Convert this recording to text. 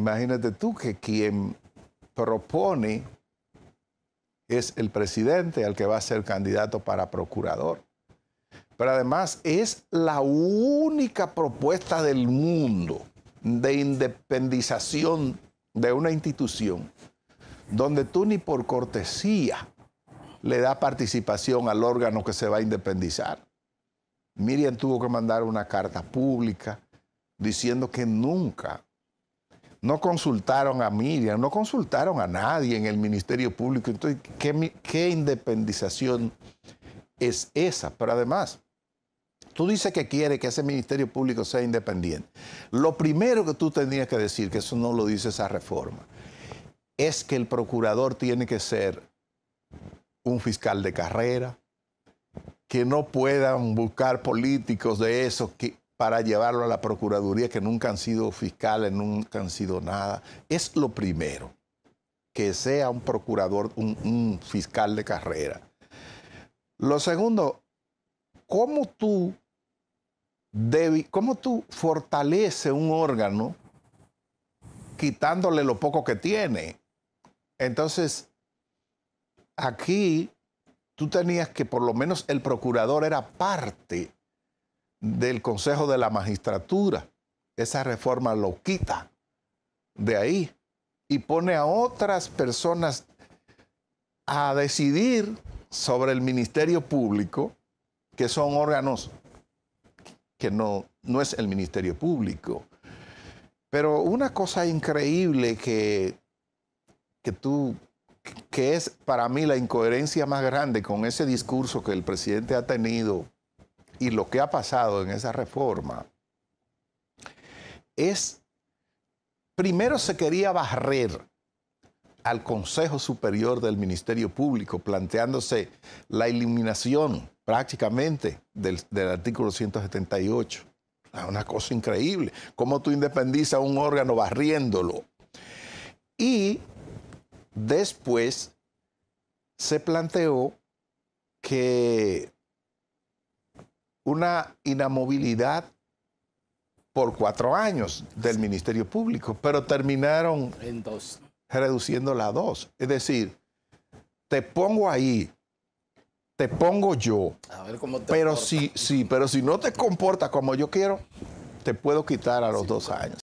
Imagínate tú que quien propone es el presidente al que va a ser candidato para procurador. Pero además es la única propuesta del mundo de independización de una institución donde tú ni por cortesía le da participación al órgano que se va a independizar. Miriam tuvo que mandar una carta pública diciendo que nunca no consultaron a Miriam, no consultaron a nadie en el Ministerio Público. Entonces, ¿qué, independización es esa? Pero además, tú dices que quiere que ese Ministerio Público sea independiente. Lo primero que tú tenías que decir, que eso no lo dice esa reforma, es que el procurador tiene que ser un fiscal de carrera, que no puedan buscar políticos de esos que, para llevarlo a la Procuraduría, que nunca han sido fiscales, nunca han sido nada. Es lo primero, que sea un procurador, un, fiscal de carrera. Lo segundo, ¿cómo tú, cómo tú fortaleces un órgano quitándole lo poco que tiene? Entonces, aquí tú tenías que por lo menos el procurador era parte del Consejo de la Magistratura. Esa reforma lo quita de ahí y pone a otras personas a decidir sobre el Ministerio Público, que son órganos que no, no es el Ministerio Público. Pero una cosa increíble que, que tú que es para mí la incoherencia más grande con ese discurso que el presidente ha tenido y lo que ha pasado en esa reforma es, primero se quería barrer al Consejo Superior del Ministerio Público, planteándose la eliminación prácticamente del, artículo 178. Ah, una cosa increíble, cómo tú independizas un órgano barriéndolo. Y después se planteó que una inamovilidad por cuatro años del Ministerio Público, pero terminaron reduciéndola a dos. Es decir, te pongo ahí, te pongo yo, pero, si, pero si no te comportas como yo quiero, te puedo quitar a los dos años.